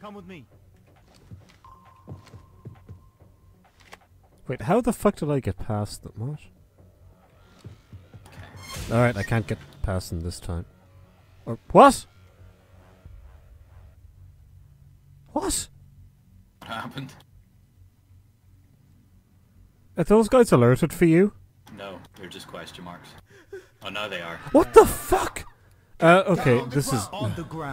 Come with me. Wait, how the fuck did I get past that, much? Alright, I can't get past them this time. Or oh, what? What? What happened? Are those guys alerted for you? No, they're just question marks. Oh no, they are. What the fuck? Uh, okay, this is.